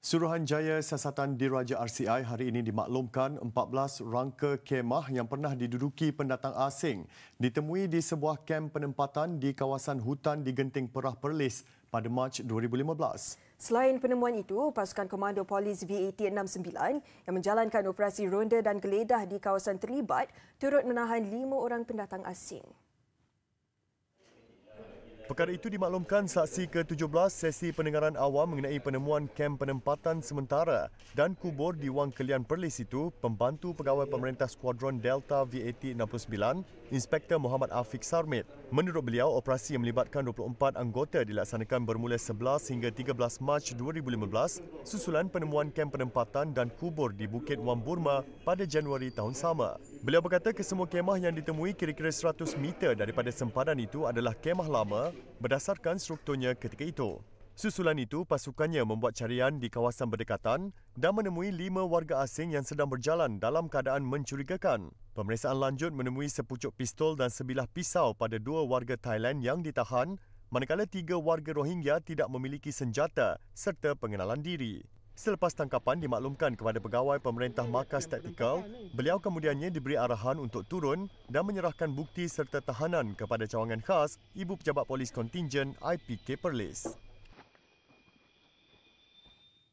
Suruhanjaya Siasatan Diraja RCI hari ini dimaklumkan 14 rangka kemah yang pernah diduduki pendatang asing ditemui di sebuah kem penempatan di kawasan hutan di Genting Perah Perlis pada Mac 2015. Selain penemuan itu, pasukan komando polis VAT69 yang menjalankan operasi ronda dan geledah di kawasan terlibat turut menahan lima orang pendatang asing. Perkara itu dimaklumkan saksi ke-17 sesi pendengaran awam mengenai penemuan kem penempatan sementara dan kubur di Wang Kelian Perlis itu pembantu pegawai pemerintah skuadron Delta VAT 69, Inspektor Muhammad Afiq Sarmid. Menurut beliau, operasi yang melibatkan 24 anggota dilaksanakan bermula 11 hingga 13 Mac 2015 susulan penemuan kem penempatan dan kubur di Bukit Wang Burma pada Januari tahun sama. Beliau berkata kesemua kemah yang ditemui kira-kira 100 meter daripada sempadan itu adalah kemah lama berdasarkan strukturnya ketika itu. Susulan itu, pasukannya membuat carian di kawasan berdekatan dan menemui lima warga asing yang sedang berjalan dalam keadaan mencurigakan. Pemeriksaan lanjut menemui sepucuk pistol dan sebilah pisau pada dua warga Thailand yang ditahan, manakala tiga warga Rohingya tidak memiliki senjata serta pengenalan diri. Selepas tangkapan dimaklumkan kepada pegawai pemerintah markas taktikal, beliau kemudiannya diberi arahan untuk turun dan menyerahkan bukti serta tahanan kepada cawangan khas Ibu Pejabat Polis Kontingen IPK Perlis.